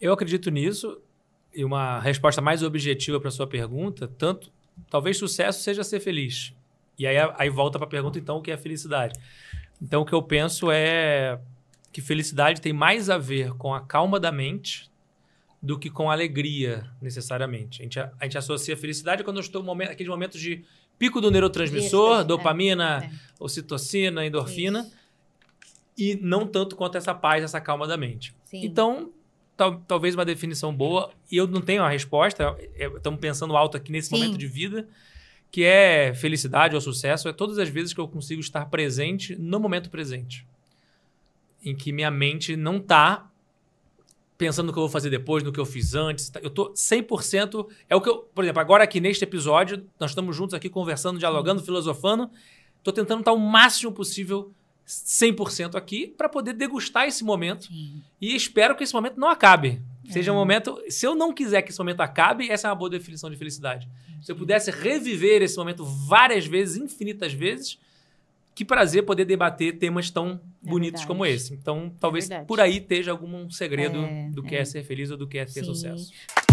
Eu acredito nisso. E uma resposta mais objetiva para sua pergunta, tanto talvez sucesso seja ser feliz. E aí, aí volta para a pergunta, então, o que é felicidade? Então, o que eu penso é que felicidade tem mais a ver com a calma da mente do que com alegria, necessariamente. A gente, a, a gente associa felicidade quando eu estou momento, aqueles momentos de pico do neurotransmissor, Isso, dopamina, é. Né? ocitocina, endorfina, Isso. e não tanto quanto essa paz, essa calma da mente. Sim. Então, tal, talvez uma definição boa, e eu não tenho a resposta, é, estamos pensando alto aqui nesse Sim. momento de vida, que é felicidade ou sucesso, é todas as vezes que eu consigo estar presente no momento presente. Em que minha mente não está pensando no que eu vou fazer depois, no que eu fiz antes. Tá, eu estou 100%. É o que eu. Por exemplo, agora aqui neste episódio, nós estamos juntos aqui conversando, dialogando, filosofando. estou tentando estar o máximo possível 100% aqui para poder degustar esse momento. E espero que esse momento não acabe. É. Seja um momento. Se eu não quiser que esse momento acabe, essa é uma boa definição de felicidade. Se eu pudesse reviver esse momento várias vezes, infinitas vezes, que prazer poder debater temas tão é bonitos verdade. como esse. Então, é talvez é por aí esteja algum segredo é, do que é. é. ser feliz ou do que é ter Sim. sucesso.